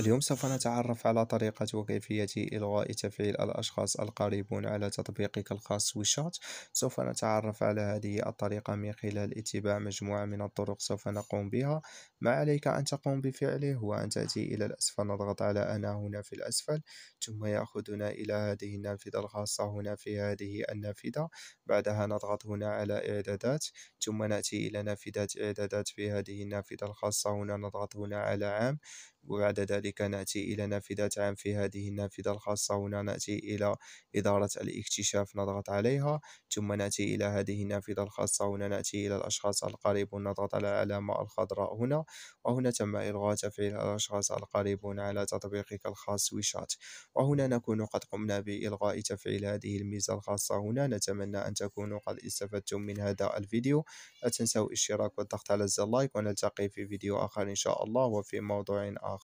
اليوم سوف نتعرف على طريقة وكيفية إلغاء تفعيل الأشخاص القريبون على تطبيقك الخاص ويشات سوف نتعرف على هذه الطريقة من خلال اتباع مجموعة من الطرق سوف نقوم بها ما عليك أن تقوم بفعله هو أن تأتي إلى الأسفل نضغط على أنا هنا في الأسفل ثم يأخذنا إلى هذه النافذة الخاصة هنا في هذه النافذة بعدها نضغط هنا على إعدادات ثم نأتي إلى نافذة إعدادات في هذه النافذة الخاصة هنا نضغط هنا على عام وبعد ذلك نأتي إلى نافذة عام في هذه النافذة الخاصة هنا نأتي إلى إدارة الاكتشاف نضغط عليها ثم نأتي إلى هذه النافذة الخاصة هنا نأتي إلى الأشخاص القريبون نضغط على العلامة الخضراء هنا وهنا تم إلغاء تفعيل الأشخاص القريبون على تطبيقك الخاص ويشات وهنا نكون قد قمنا بإلغاء تفعيل هذه الميزة الخاصة هنا نتمنى أن تكونوا قد استفدتم من هذا الفيديو لا تنسوا الاشتراك والضغط على زر لايك ونلتقي في فيديو آخر إن شاء الله وفي موضوع آخر